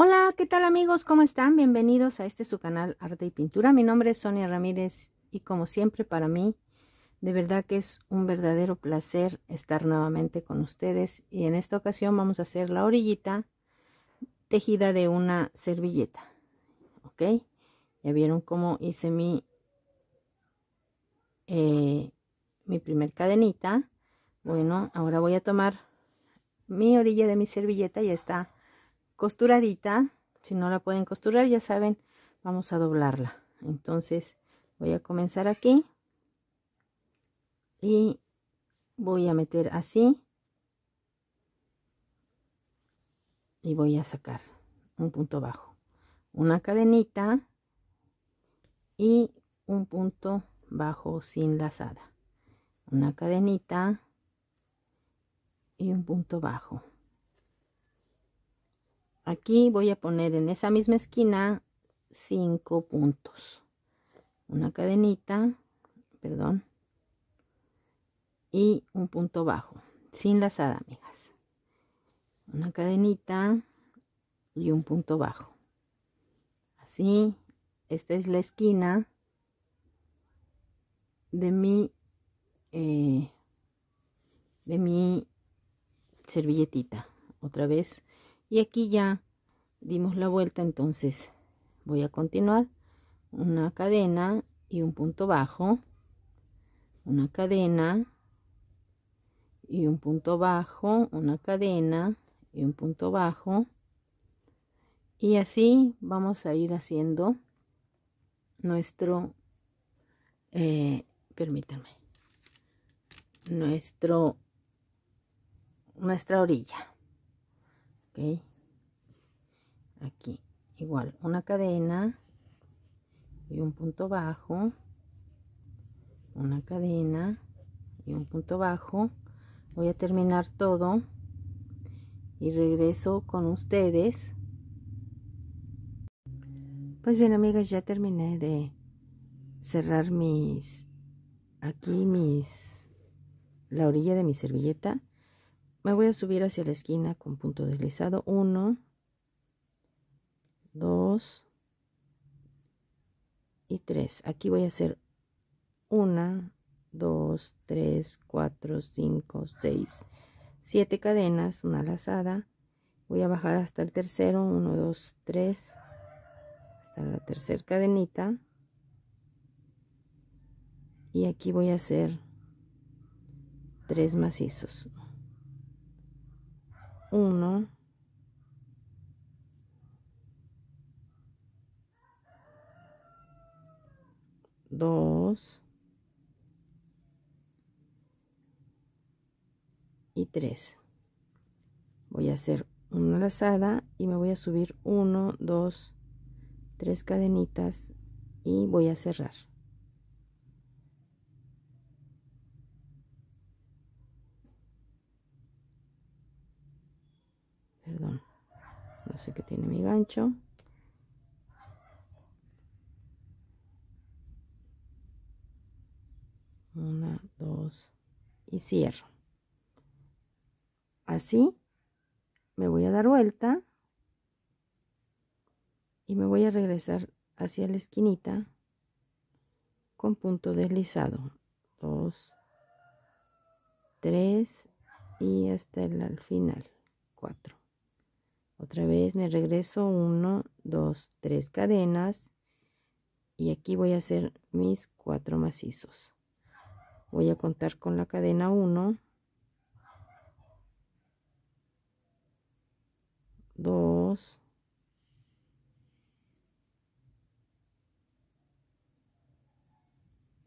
Hola, ¿qué tal amigos? ¿Cómo están? Bienvenidos a este su canal Arte y Pintura. Mi nombre es Sonia Ramírez y como siempre para mí, de verdad que es un verdadero placer estar nuevamente con ustedes y en esta ocasión vamos a hacer la orillita tejida de una servilleta. ¿Ok? Ya vieron cómo hice mi, eh, mi primer cadenita. Bueno, ahora voy a tomar mi orilla de mi servilleta, ya está costuradita. Si no la pueden costurar, ya saben, vamos a doblarla. Entonces voy a comenzar aquí y voy a meter así y voy a sacar un punto bajo. Una cadenita y un punto bajo sin lazada. Una cadenita y un punto bajo aquí voy a poner en esa misma esquina cinco puntos una cadenita perdón y un punto bajo sin lazada amigas una cadenita y un punto bajo así esta es la esquina de mi eh, de mi servilletita otra vez y aquí ya dimos la vuelta entonces voy a continuar una cadena y un punto bajo una cadena y un punto bajo una cadena y un punto bajo y así vamos a ir haciendo nuestro eh, permítanme nuestro nuestra orilla aquí igual una cadena y un punto bajo una cadena y un punto bajo voy a terminar todo y regreso con ustedes pues bien amigas ya terminé de cerrar mis aquí mis la orilla de mi servilleta me voy a subir hacia la esquina con punto deslizado 1 2 y 3 aquí voy a hacer 1 2 3 4 5 6 7 cadenas una lazada voy a bajar hasta el tercero 1 2 3 hasta la tercera cadenita y aquí voy a hacer tres macizos 1, 2 y 3. Voy a hacer una lazada y me voy a subir 1, 2, 3 cadenitas y voy a cerrar. así que tiene mi gancho una dos y cierro así me voy a dar vuelta y me voy a regresar hacia la esquinita con punto deslizado Dos. Tres. y hasta el al final Cuatro otra vez me regreso 1 2 3 cadenas y aquí voy a hacer mis cuatro macizos voy a contar con la cadena 1 2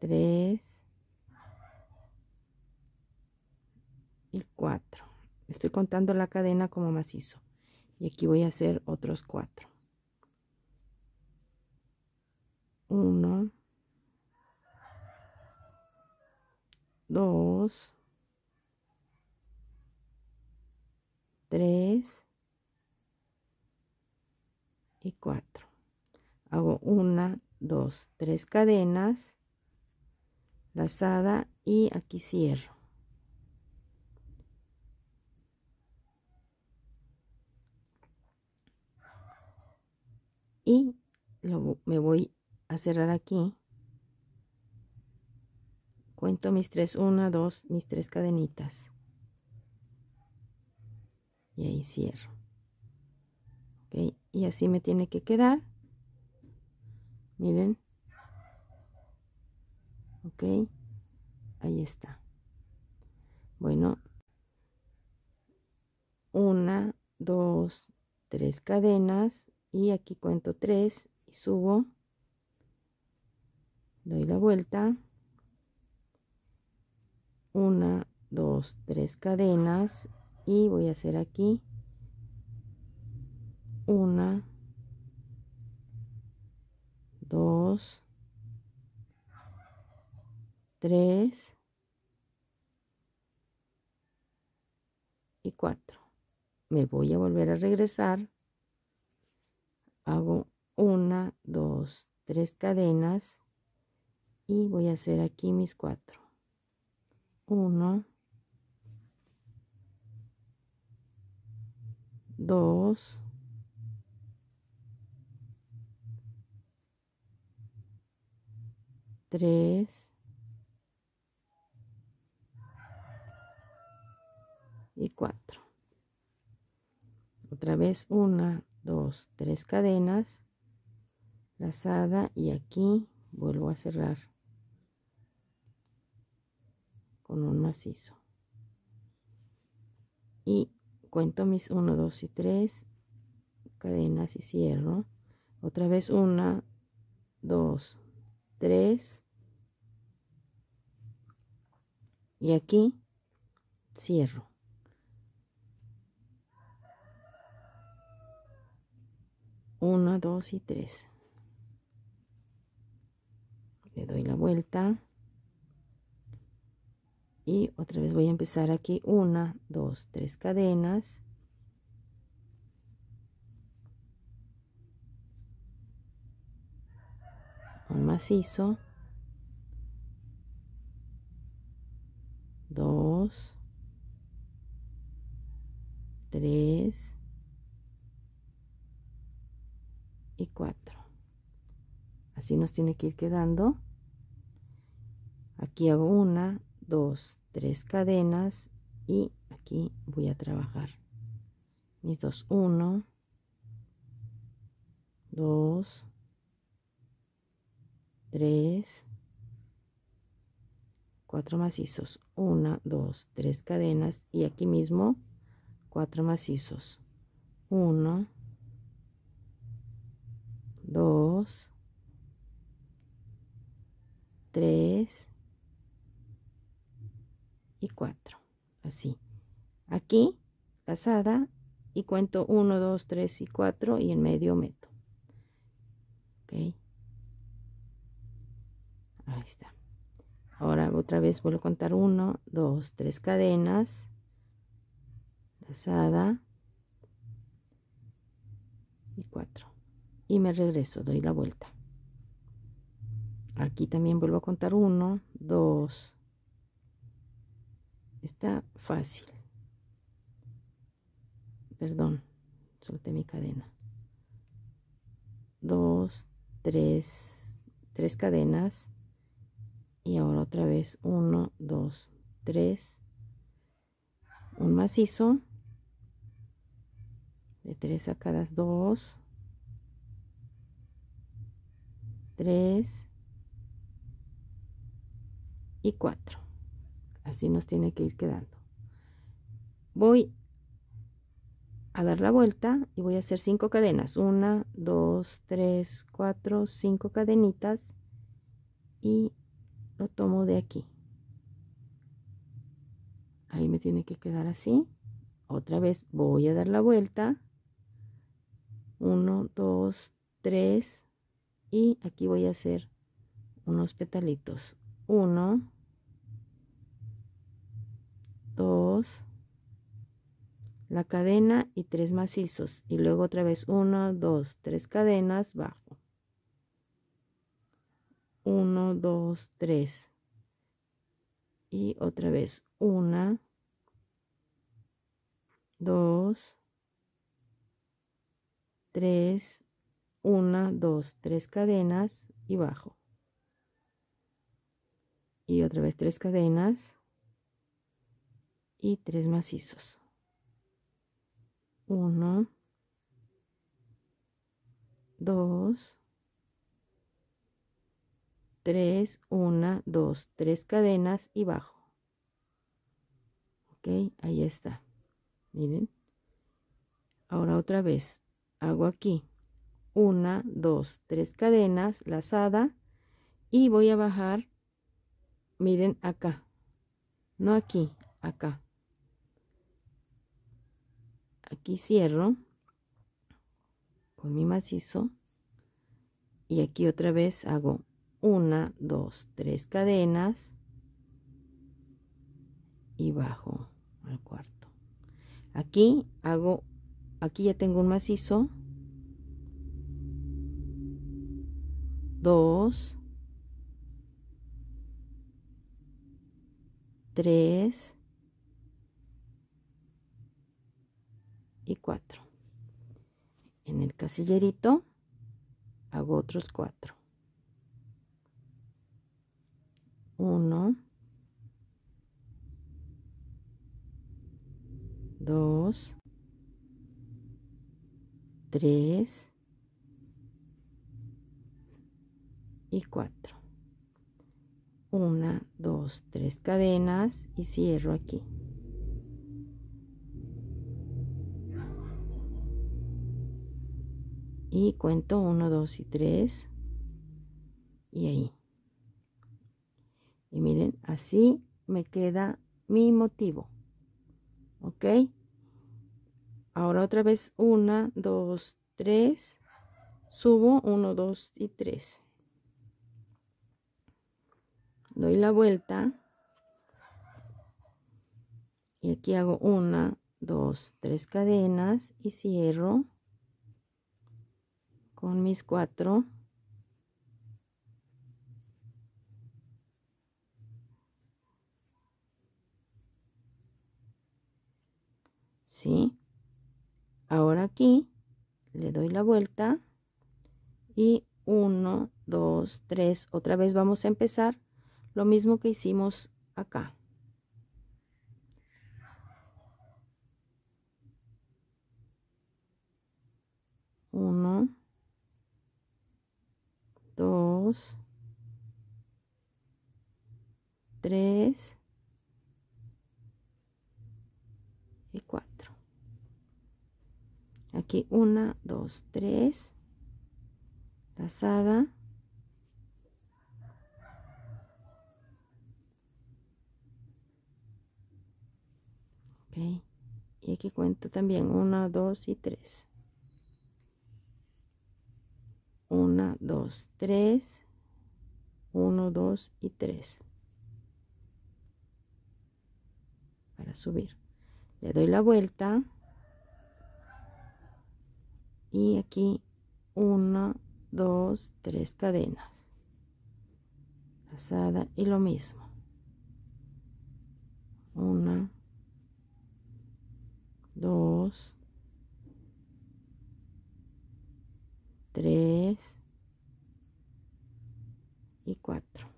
3 y 4 estoy contando la cadena como macizo y aquí voy a hacer otros cuatro. Uno. Dos. Tres. Y cuatro. Hago una, dos, tres cadenas. Lazada y aquí cierro. y lo, me voy a cerrar aquí cuento mis tres, una, dos, mis tres cadenitas y ahí cierro ok y así me tiene que quedar miren ok ahí está bueno una dos tres cadenas y aquí cuento tres y subo doy la vuelta una dos tres cadenas y voy a hacer aquí una dos tres y cuatro me voy a volver a regresar hago una, dos, tres cadenas y voy a hacer aquí mis cuatro. Uno, dos, tres y cuatro. Otra vez una, 2 3 cadenas lazada y aquí vuelvo a cerrar con un macizo y cuento mis 1 2 y 3 cadenas y cierro otra vez 1 2 3 y aquí cierro 1, 2 y 3 le doy la vuelta y otra vez voy a empezar aquí 1 2 3 cadenas un macizo 2 nos tiene que ir quedando aquí hago una dos tres cadenas y aquí voy a trabajar mis dos uno dos tres cuatro macizos una dos tres cadenas y aquí mismo cuatro macizos uno dos 3 y 4. Así. Aquí, lazada, y cuento 1, 2, 3 y 4 y en medio meto. Ok. Ahí está. Ahora otra vez vuelvo a contar 1, 2, 3 cadenas. Lazada. Y 4. Y me regreso, doy la vuelta aquí también vuelvo a contar 1 2 está fácil perdón solté mi cadena 2 3 3 cadenas y ahora otra vez 1 2 3 un macizo de 3 sacadas 2 3 y 4. Así nos tiene que ir quedando. Voy a dar la vuelta y voy a hacer 5 cadenas. 1, 2, 3, 4, 5 cadenitas y lo tomo de aquí. Ahí me tiene que quedar así. Otra vez voy a dar la vuelta. 1, 2, 3 y aquí voy a hacer unos petalitos. 1, 2, la cadena y 3 macizos. Y luego otra vez 1, 2, 3 cadenas, bajo. 1, 2, 3. Y otra vez 1, 2, 3, 1, 2, 3 cadenas y bajo. Y otra vez 3 cadenas y tres macizos. Uno, dos, tres, una, dos, tres cadenas y bajo. Ok, ahí está. Miren. Ahora otra vez, hago aquí una, dos, tres cadenas, lazada y voy a bajar, miren acá, no aquí, acá, aquí cierro con mi macizo y aquí otra vez hago una, dos, tres cadenas y bajo al cuarto. Aquí hago, aquí ya tengo un macizo, dos, tres, y 4 en el casillerito hago otros 4 1 2 3 y 4 1 2 3 cadenas y cierro aquí y cuento 1, 2 y 3 y ahí. Y miren, así me queda mi motivo. ¿Ok? Ahora otra vez 1, 2, 3. Subo 1, 2 y 3. Doy la vuelta. Y aquí hago 1, 2, 3 cadenas y cierro con mis cuatro. ¿Sí? Ahora aquí le doy la vuelta y 1, 2, 3. Otra vez vamos a empezar lo mismo que hicimos acá. 3 y 4 aquí 1 2 3 pasada y aquí cuento también 1 2 y 3 1, 2, 3, 1, 2 y 3 para subir. Le doy la vuelta y aquí 1, 2, 3 cadenas. pasada y lo mismo. 1, 2, 3, y 4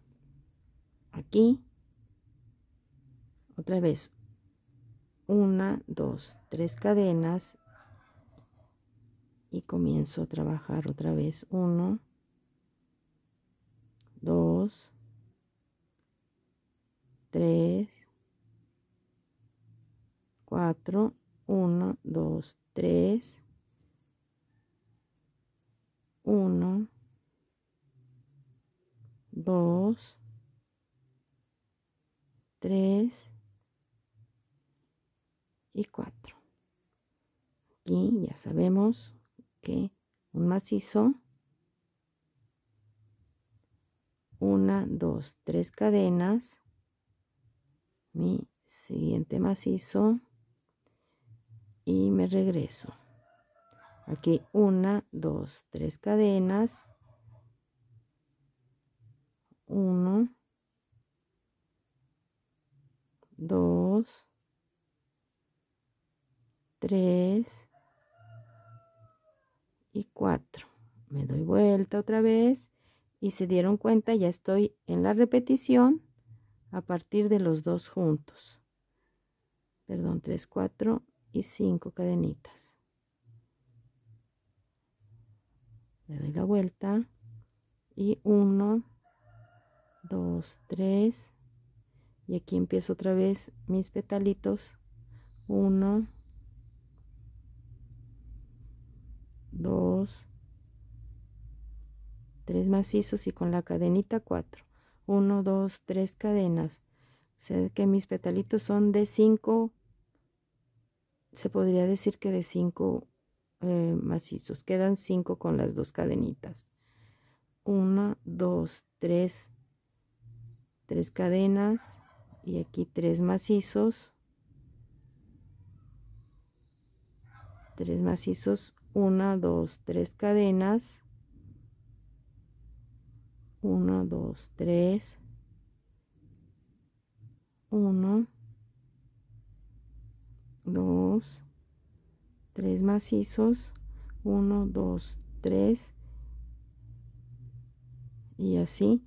aquí otra vez una dos tres cadenas y comienzo a trabajar otra vez 1 2 3 4 1 2 3 1 dos, tres y cuatro. Aquí ya sabemos que un macizo, una, dos, tres cadenas, mi siguiente macizo y me regreso. Aquí una, dos, tres cadenas, 1, 2, 3 y 4. Me doy vuelta otra vez y se dieron cuenta, ya estoy en la repetición a partir de los dos juntos. Perdón, 3, 4 y 5 cadenitas. me doy la vuelta y 1, 2 3 y aquí empiezo otra vez mis petalitos 1 2 3 macizos y con la cadenita 4 1 2 3 cadenas o sea que mis petalitos son de 5 se podría decir que de 5 eh, macizos quedan 5 con las dos cadenitas 1 2 3 tres cadenas y aquí tres macizos tres macizos una dos tres cadenas uno dos tres uno dos tres macizos uno dos tres y así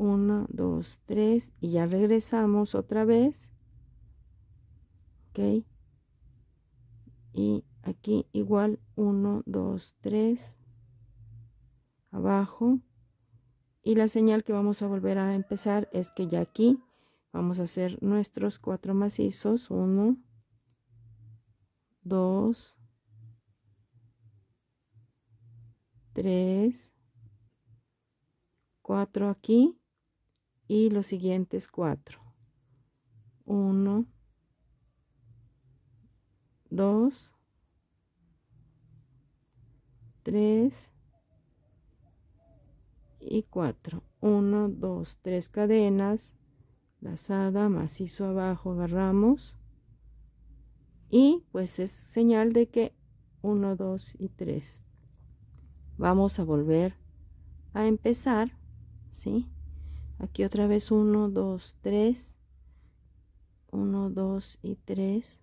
1, 2, 3 y ya regresamos otra vez. Ok. Y aquí igual 1, 2, 3. Abajo. Y la señal que vamos a volver a empezar es que ya aquí vamos a hacer nuestros cuatro macizos. 1, 2, 3, 4 aquí y los siguientes 4 1 2 3 y 4 1 2 3 cadenas lazada macizo abajo agarramos y pues es señal de que 1 2 y 3 vamos a volver a empezar sí aquí otra vez 1 2 3 1 2 y 3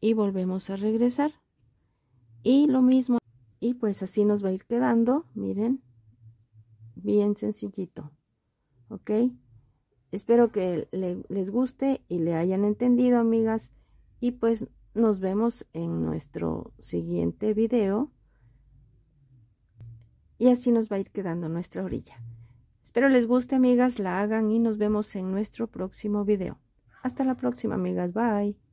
y volvemos a regresar y lo mismo y pues así nos va a ir quedando miren bien sencillito ok espero que les guste y le hayan entendido amigas y pues nos vemos en nuestro siguiente video y así nos va a ir quedando nuestra orilla. Espero les guste, amigas, la hagan y nos vemos en nuestro próximo video. Hasta la próxima, amigas. Bye.